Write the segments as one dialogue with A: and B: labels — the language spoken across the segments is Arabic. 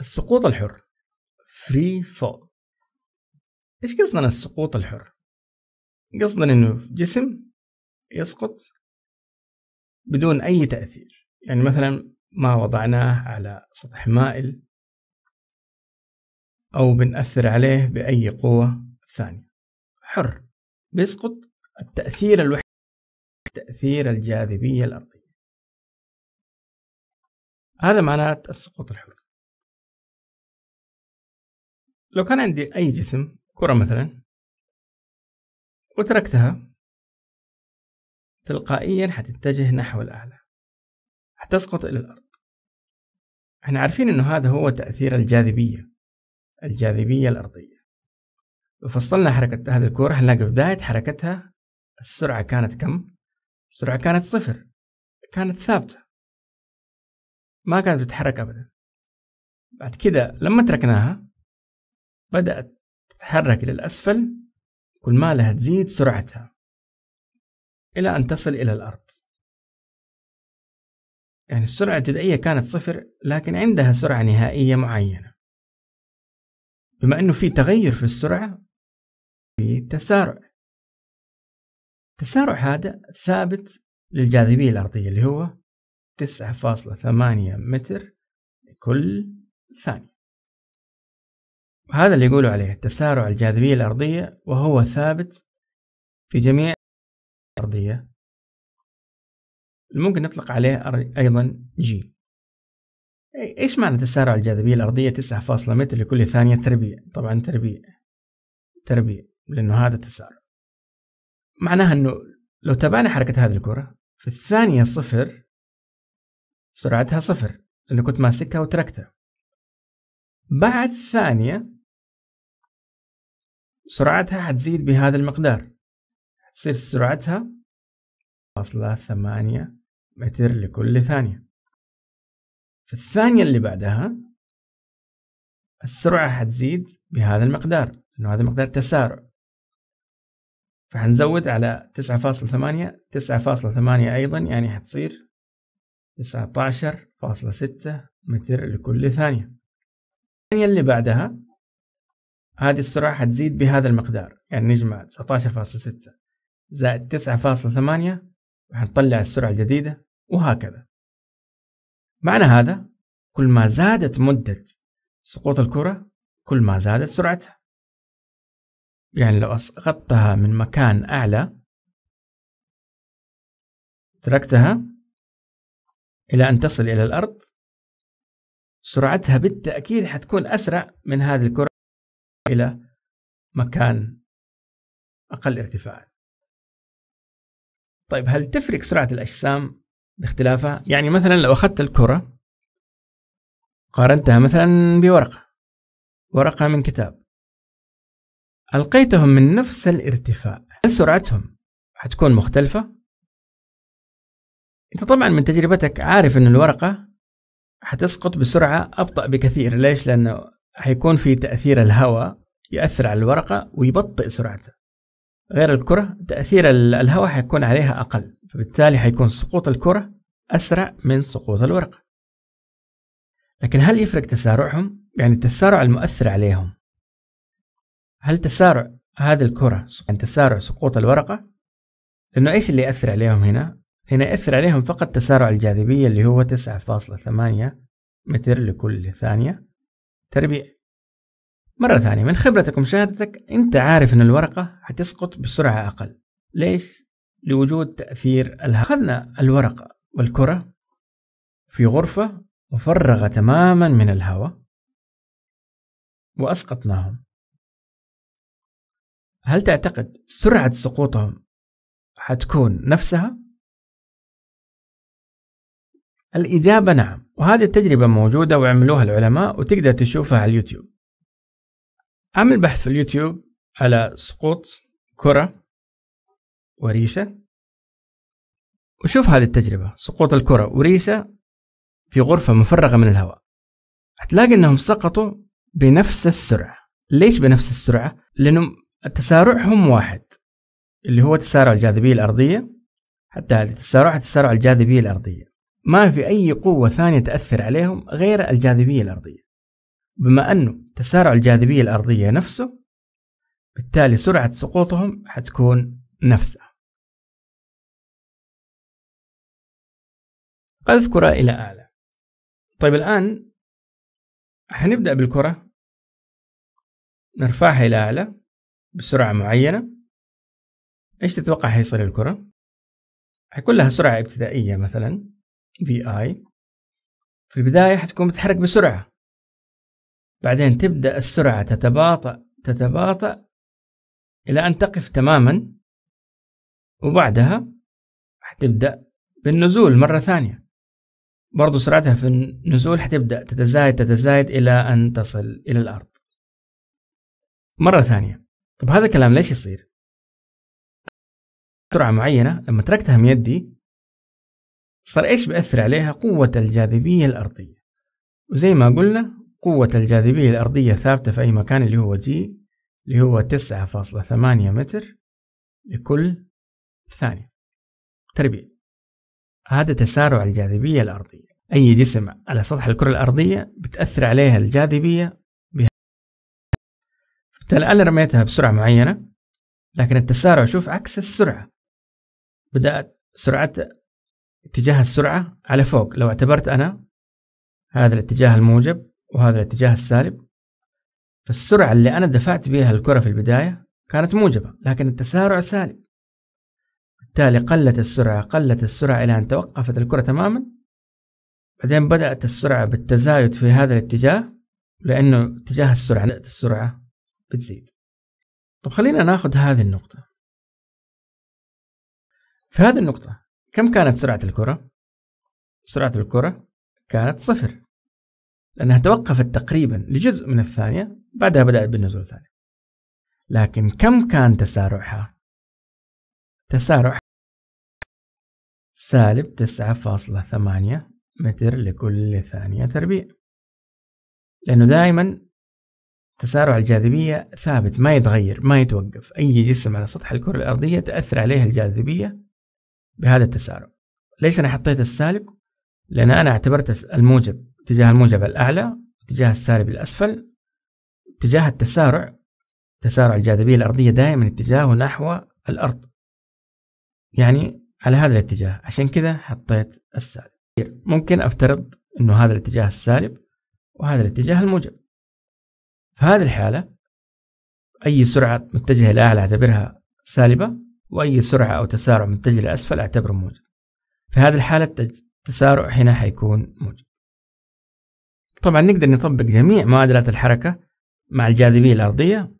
A: السقوط الحر فري فول ايش قصدنا السقوط الحر قصدنا انه جسم يسقط
B: بدون اي تاثير يعني مثلا ما وضعناه على سطح
A: مائل او بنأثر عليه باي قوه ثانيه حر بيسقط التاثير الوحيد تاثير الجاذبيه الارضيه هذا معناه السقوط الحر لو كان عندي أي جسم كرة مثلا وتركتها تلقائيا حتتجه نحو الأعلى حتسقط إلى الأرض
B: احنا عارفين أنه هذا هو تأثير الجاذبية الجاذبية الأرضية لو فصلنا حركة هذه الكرة حنلاقي في بداية حركتها السرعة كانت كم؟
A: السرعة كانت صفر كانت ثابتة ما كانت بتتحرك أبدا بعد كده لما تركناها بدأت تتحرك
B: إلى الأسفل كل ما لها تزيد سرعتها إلى أن تصل إلى الأرض يعني السرعة الابتدائية كانت صفر لكن
A: عندها سرعة نهائية معينة بما أنه في تغير في السرعة في تسارع التسارع هذا
B: ثابت للجاذبية الأرضية اللي هو 9.8 متر
A: لكل ثانية هذا اللي يقولوا عليه تسارع الجاذبية الأرضية وهو ثابت في جميع الأرضية ممكن نطلق عليه أيضا جي
B: إيش معنى تسارع الجاذبية الأرضية تسعة فاصلة متر لكل ثانية تربيع طبعا تربيع تربيع لأنه هذا التسارع معناها أنه لو تابعنا حركة هذه
A: الكرة في الثانية صفر سرعتها صفر لأني كنت ماسكها وتركتها بعد ثانية سرعتها هتزيد بهذا المقدار تصير سرعتها
B: فاصلة ثمانية متر لكل ثانية في الثانية اللي بعدها السرعة هتزيد بهذا المقدار لأنه هذا مقدار تسارع فهنزود على تسعة فاصلة ثمانية تسعة فاصلة ثمانية أيضا يعني هتصير تسعة عشر فاصلة ستة متر لكل ثانية الثانية اللي بعدها هذه السرعة حتزيد بهذا المقدار يعني نجمع 19.6 زائد 9.8 وحنطلع السرعة الجديدة وهكذا معنى هذا كل ما زادت مدة سقوط الكرة كل ما زادت سرعتها
A: يعني لو أسقطتها من مكان أعلى تركتها إلى أن تصل إلى الأرض
B: سرعتها بالتأكيد حتكون أسرع من هذه الكرة إلى مكان أقل ارتفاعا طيب هل تفرق سرعة الأجسام باختلافها؟ يعني مثلا لو أخذت الكرة قارنتها مثلا بورقة ورقة من كتاب ألقيتهم من نفس الارتفاع هل سرعتهم حتكون مختلفة؟ أنت طبعا من تجربتك عارف أن الورقة حتسقط بسرعة أبطأ بكثير ليش؟ لأنه حيكون في تأثير الهواء يأثر على الورقة ويبطئ سرعتها غير الكرة تأثير الهواء حيكون عليها أقل فبالتالي حيكون سقوط الكرة أسرع من سقوط الورقة لكن هل يفرق تسارعهم؟ يعني التسارع المؤثر عليهم هل تسارع هذه الكرة عن يعني تسارع سقوط الورقة؟ لأنه إيش اللي يأثر عليهم هنا؟ هنا يأثر عليهم فقط تسارع الجاذبية اللي هو 9.8 متر لكل ثانية تربيع مرة ثانية من خبرتك ومشاهدتك أنت عارف أن الورقة حتسقط بسرعة أقل ليش؟ لوجود تأثير
A: الهواء أخذنا الورقة والكرة في غرفة مفرغة تماما من الهواء وأسقطناهم هل تعتقد سرعة سقوطهم حتكون نفسها؟ الإجابة نعم وهذه التجربة موجودة
B: وعملوها العلماء وتقدر تشوفها على اليوتيوب عمل بحث في اليوتيوب على سقوط كرة وريشة وشوف هذه التجربة سقوط الكرة وريشة في غرفة مفرغة من الهواء هتلاقي أنهم سقطوا بنفس السرعة ليش بنفس السرعة؟ لأن تسارعهم واحد اللي هو تسارع الجاذبية الأرضية حتى هذه تسارع تسارع الجاذبية الأرضية ما في أي قوة ثانية تأثر عليهم غير الجاذبية الأرضية بما أنه تسارع الجاذبية الأرضية نفسه
A: بالتالي سرعة سقوطهم حتكون نفسها قذف كرة إلى أعلى طيب الآن حنبدأ بالكرة نرفعها إلى أعلى بسرعة معينة إيش تتوقع حيصير الكرة؟
B: حيكون لها سرعة ابتدائية مثلا في اي في البداية حتكون بتحرك بسرعة بعدين تبدأ السرعة تتباطأ تتباطأ إلى أن تقف تماما وبعدها حتبدأ بالنزول مرة ثانية برضو سرعتها في النزول حتبدأ تتزايد تتزايد إلى أن تصل إلى الأرض مرة ثانية طب هذا الكلام ليش يصير؟ سرعة معينة لما تركتها من يدي صار إيش بأثر عليها قوة الجاذبية الأرضية وزي ما قلنا قوة الجاذبية الأرضية ثابتة في أي مكان اللي هو جي اللي هو تسعة فاصلة ثمانية متر لكل ثانية تربيع هذا تسارع الجاذبية الأرضية أي جسم على سطح الكرة الأرضية بتأثر عليها الجاذبية بها بالتالي أنا رميتها بسرعة معينة لكن التسارع شوف عكس السرعة بدأت سرعة اتجاه السرعة على فوق لو اعتبرت أنا هذا الاتجاه الموجب وهذا الاتجاه السالب فالسرعة اللي أنا دفعت بها الكرة في البداية كانت موجبة لكن التسارع سالب بالتالي قلت السرعة قلت السرعة إلى أن توقفت الكرة تماما بعدين بدأت السرعة بالتزايد في هذا الاتجاه لأنه اتجاه السرعة السرعة بتزيد
A: طب خلينا ناخذ هذه النقطة في هذه النقطة كم كانت سرعة الكرة؟ سرعة الكرة كانت صفر
B: لأنها توقفت تقريبا لجزء من الثانية بعدها بدأت بالنزول ثاني لكن كم كان تسارعها؟ تسارع سالب 9.8 متر لكل ثانية تربيع لأنه دائما تسارع الجاذبية ثابت ما يتغير ما يتوقف أي جسم على سطح الكرة الأرضية تأثر عليه الجاذبية بهذا التسارع ليش أنا حطيت السالب لأن أنا اعتبرت الموجب اتجاه الموجب الأعلى اتجاه السالب الأسفل اتجاه التسارع تسارع الجاذبية الأرضية دائما اتجاهه نحو الأرض يعني على هذا الاتجاه عشان كذا حطيت السالب ممكن أفترض أنه هذا الاتجاه السالب وهذا الاتجاه الموجب في هذه الحالة أي سرعة متجهة لأعلى أعتبرها سالبة وأي سرعة أو تسارع متجه لأسفل أعتبره موجب في هذه الحالة التسارع هنا حيكون موجب طبعا نقدر نطبق جميع معادلات الحركة مع الجاذبية الأرضية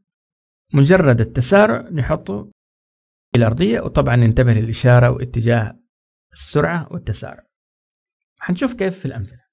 B: مجرد التسارع نحطه في الأرضية وطبعا ننتبه للإشارة واتجاه
A: السرعة والتسارع هنشوف كيف في الأمثلة